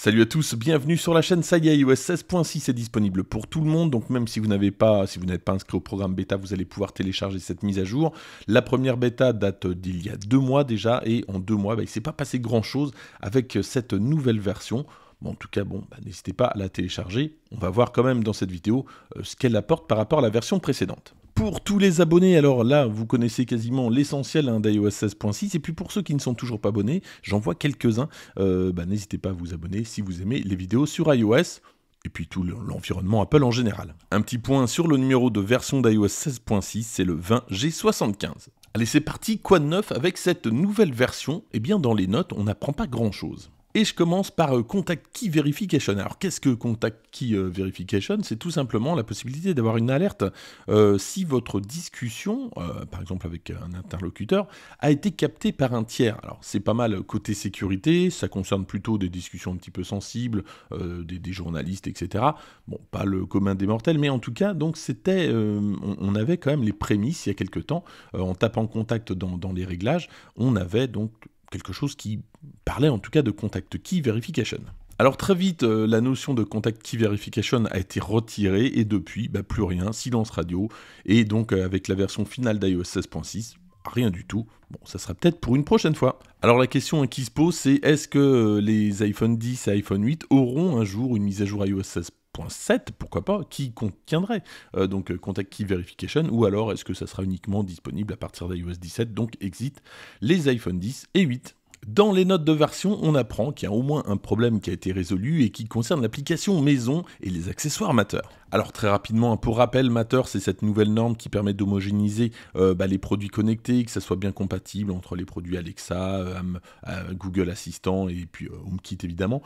Salut à tous, bienvenue sur la chaîne, ça iOS 16.6 est disponible pour tout le monde, donc même si vous n'avez pas, si vous n'êtes pas inscrit au programme bêta, vous allez pouvoir télécharger cette mise à jour. La première bêta date d'il y a deux mois déjà, et en deux mois, bah, il ne s'est pas passé grand chose avec cette nouvelle version. en tout cas, bon, bah, n'hésitez pas à la télécharger. On va voir quand même dans cette vidéo euh, ce qu'elle apporte par rapport à la version précédente pour tous les abonnés. Alors là, vous connaissez quasiment l'essentiel hein, d'iOS 16.6. Et puis pour ceux qui ne sont toujours pas abonnés, j'en vois quelques-uns. Euh, bah, n'hésitez pas à vous abonner si vous aimez les vidéos sur iOS et puis tout l'environnement Apple en général. Un petit point sur le numéro de version d'iOS 16.6, c'est le 20G75. Allez, c'est parti, quoi de neuf avec cette nouvelle version Eh bien, dans les notes, on n'apprend pas grand-chose. Et je commence par euh, Contact Key Verification. Alors qu'est-ce que Contact Key euh, Verification C'est tout simplement la possibilité d'avoir une alerte euh, si votre discussion, par exemple avec un interlocuteur, a été captée par un tiers. Alors c'est pas mal côté sécurité, ça concerne plutôt des discussions un petit peu sensibles, des, journalistes, etc. Bon, pas le commun des mortels, mais en tout cas, donc c'était, on, avait quand même les prémices il y a quelques temps en tapant contact dans les réglages, on avait donc quelque chose qui parlait en tout cas de contact key verification. Alors très vite, euh, la notion de contact key verification a été retirée et depuis, bah, plus rien, silence radio. Et donc euh, avec la version finale d'iOS 16.6, rien du tout. Bon, ça sera peut-être pour une prochaine fois. Alors la question qui se pose, c'est est-ce que euh, les iPhone 10 et iPhone 8 auront un jour une mise à jour iOS 16 7, pourquoi pas, qui contiendrait euh, donc euh, Contact Key Verification, ou alors est-ce que ça sera uniquement disponible à partir d'iOS 17, donc exit les iPhone 10 et 8. Dans les notes de version, on apprend qu'il y a au moins un problème qui a été résolu et qui concerne l'application maison et les accessoires amateurs. Alors très rapidement, hein, pour rappel, Matter, c'est cette nouvelle norme qui permet d'homogénéiser euh, bah, les produits connectés, que ça soit bien compatible entre les produits Alexa, euh, euh, Google Assistant et puis HomeKit évidemment.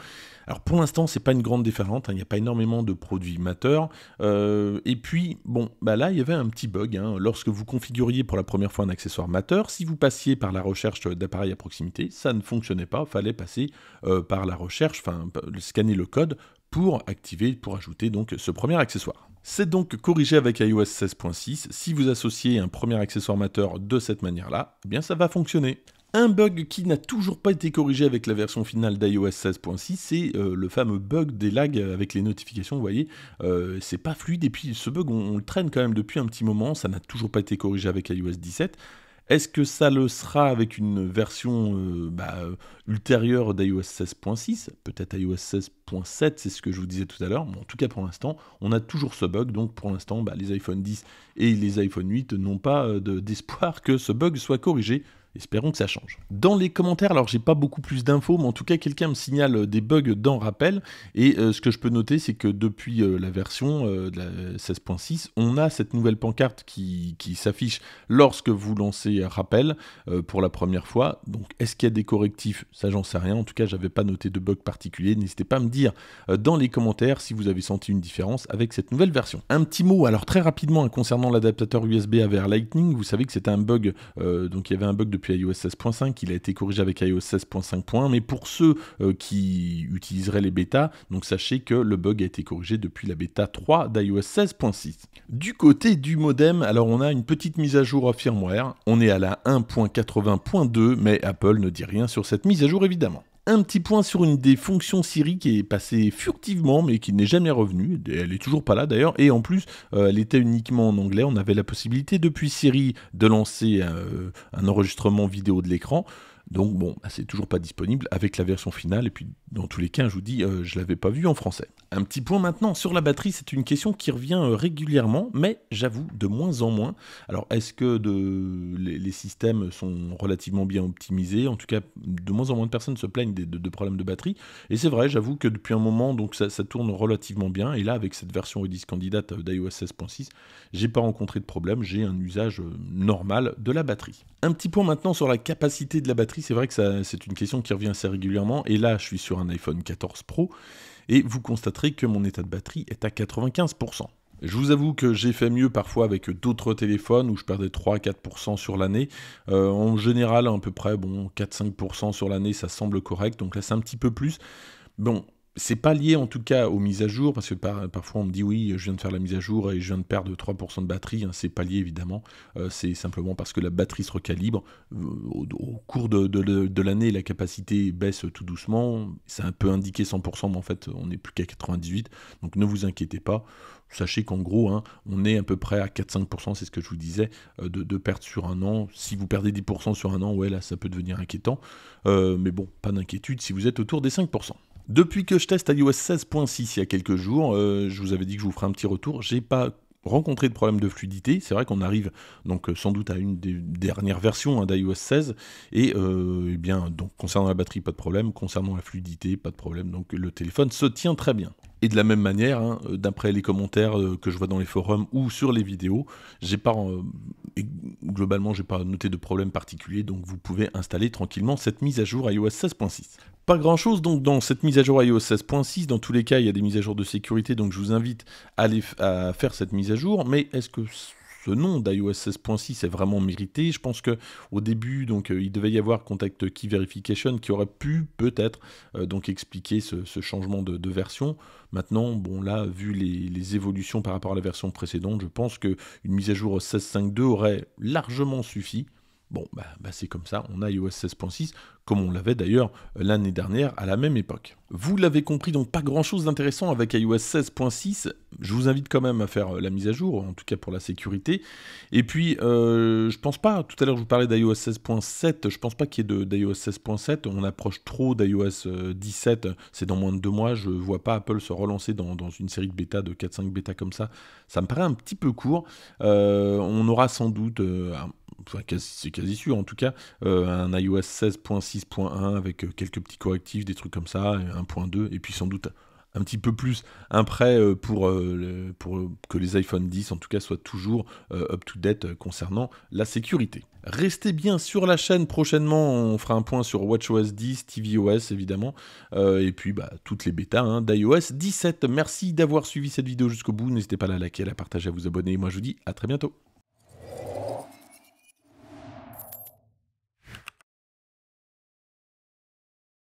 Alors pour l'instant, c'est pas une grande différence, hein, il n'y a pas énormément de produits Matter. et puis, bon, bah, là, il y avait un petit bug. Hein. Lorsque vous configuriez pour la première fois un accessoire Matter, si vous passiez par la recherche d'appareils à proximité, ça ne fonctionnait pas, Il fallait passer par la recherche, enfin scanner le code pour activer, pour ajouter donc ce premier accessoire. C'est donc corrigé avec iOS 16.6, si vous associez un premier accessoire amateur de cette manière-là, eh bien ça va fonctionner. Un bug qui n'a toujours pas été corrigé avec la version finale d'iOS 16.6, c'est euh, le fameux bug des lags avec les notifications, vous voyez, euh, c'est pas fluide, et puis ce bug on, le traîne quand même depuis un petit moment, ça n'a toujours pas été corrigé avec iOS 17, est-ce que ça le sera avec une version euh, bah, ultérieure d'iOS 16.6 Peut-être iOS 16.7, c'est ce que je vous disais tout à l'heure. en tout cas, pour l'instant, on a toujours ce bug. Donc, pour l'instant, bah, les iPhone 10 et les iPhone 8 n'ont pas euh, d'espoir que ce bug soit corrigé Espérons que ça change. Dans les commentaires, alors j'ai pas beaucoup plus d'infos, mais en tout cas quelqu'un me signale euh, des bugs dans Rappel. Et euh, ce que je peux noter, c'est que depuis euh, la version 16.6, on a cette nouvelle pancarte qui, s'affiche lorsque vous lancez Rappel pour la première fois. Donc est-ce qu'il y a des correctifs Ça j'en sais rien. En tout cas, j'avais pas noté de bug particulier. N'hésitez pas à me dire dans les commentaires si vous avez senti une différence avec cette nouvelle version. Un petit mot alors très rapidement hein, concernant l'adaptateur USB à vers Lightning. Vous savez que c'était un bug, donc il y avait un bug de depuis iOS 16.5, il a été corrigé avec iOS 16.5.1, mais pour ceux euh, qui utiliseraient les bêtas, donc sachez que le bug a été corrigé depuis la bêta 3 d'iOS 16.6. Du côté du modem, alors on a une petite mise à jour en firmware, on est à la 1.80.2, mais Apple ne dit rien sur cette mise à jour évidemment un petit point sur une des fonctions Siri qui est passée furtivement mais qui n'est jamais revenue. Elle est toujours pas là d'ailleurs. Et en plus, euh, elle était uniquement en anglais. On avait la possibilité depuis Siri de lancer euh, un enregistrement vidéo de l'écran. Donc bon, bah, c'est toujours pas disponible avec la version finale. Et puis dans tous les cas, je vous dis, euh, je l'avais pas vu en français. Un petit point maintenant sur la batterie, c'est une question qui revient euh, régulièrement, mais j'avoue de moins en moins. Alors est-ce que les, systèmes sont relativement bien optimisés En tout cas, de moins en moins de personnes se plaignent de, problèmes de batterie. Et c'est vrai, j'avoue que depuis un moment, donc ça, tourne relativement bien. Et là, avec cette version Redis candidate euh, d'iOS 16.6, j'ai pas rencontré de problème. J'ai un usage euh, normal de la batterie. Un petit point maintenant sur la capacité de la batterie. C'est vrai que c'est une question qui revient assez régulièrement. Et là, je suis sur un iPhone 14 Pro. Et vous constaterez que mon état de batterie est à 95%. Je vous avoue que j'ai fait mieux parfois avec d'autres téléphones où je perdais 3 4% sur l'année. Euh, en général, à peu près bon, 4-5% sur l'année, ça semble correct. Donc là, c'est un petit peu plus. Bon, c'est pas lié en tout cas aux mises à jour, parce que parfois on me dit oui, je viens de faire la mise à jour et je viens de perdre 3% de batterie, hein, c'est pas lié évidemment, euh, c'est simplement parce que la batterie se recalibre. Euh, au, cours de, l'année, la capacité baisse tout doucement, c'est un peu indiqué 100%, mais en fait on n'est plus qu'à 98%, donc ne vous inquiétez pas. Sachez qu'en gros, hein, on est à peu près à 4-5%, c'est ce que je vous disais, euh, de, de perte sur un an. Si vous perdez 10% sur un an, ouais, là, ça peut devenir inquiétant. mais bon, pas d'inquiétude si vous êtes autour des 5%. Depuis que je teste iOS 16.6 il y a quelques jours, euh, je vous avais dit que je vous ferai un petit retour. J'ai pas rencontré de problème de fluidité. C'est vrai qu'on arrive donc euh, sans doute à une des dernières versions hein, d'iOS 16 et euh, eh bien donc concernant la batterie pas de problème, concernant la fluidité pas de problème. Donc le téléphone se tient très bien. Et de la même manière, hein, euh, d'après les commentaires euh, que je vois dans les forums ou sur les vidéos, j'ai pas euh, globalement j'ai pas noté de problème particulier, donc vous pouvez installer tranquillement cette mise à jour iOS 16.6. Pas grand chose donc dans cette mise à jour iOS 16.6, dans tous les cas il y a des mises à jour de sécurité, donc je vous invite à, aller à faire cette mise à jour, mais est-ce que ce nom d'iOS 16.6 est vraiment mérité. Je pense que au début, donc, euh, il devait y avoir Contact Key Verification qui aurait pu peut-être euh, donc expliquer ce, changement de, version. Maintenant, bon là, vu les, évolutions par rapport à la version précédente, je pense que une mise à jour 16.5.2 aurait largement suffi. Bon, bah, bah, c'est comme ça, on a iOS 16.6, comme on l'avait d'ailleurs euh, l'année dernière à la même époque. Vous l'avez compris, donc pas grand-chose d'intéressant avec iOS 16.6. Je vous invite quand même à faire euh, la mise à jour, en tout cas pour la sécurité. Et puis, euh, je pense pas, tout à l'heure je vous parlais d'iOS 16.7, je pense pas qu'il y ait d'iOS 16.7, on approche trop d'iOS 17, c'est dans moins de deux mois, je vois pas Apple se relancer dans, une série de bêta, de 4-5 bêta comme ça. Ça me paraît un petit peu court. on aura sans doute c'est quasi, sûr en tout cas, euh, un iOS 16.6.1 avec euh, quelques petits correctifs, des trucs comme ça, 1.2, et puis sans doute un petit peu plus un prêt euh, pour, que les iPhone 10 en tout cas soient toujours up-to-date concernant la sécurité. Restez bien sur la chaîne prochainement, on fera un point sur WatchOS 10, tvOS évidemment, et puis bah, toutes les bêtas hein, d'iOS 17. Merci d'avoir suivi cette vidéo jusqu'au bout, n'hésitez pas à la liker, à la partager, à vous abonner, moi je vous dis à très bientôt.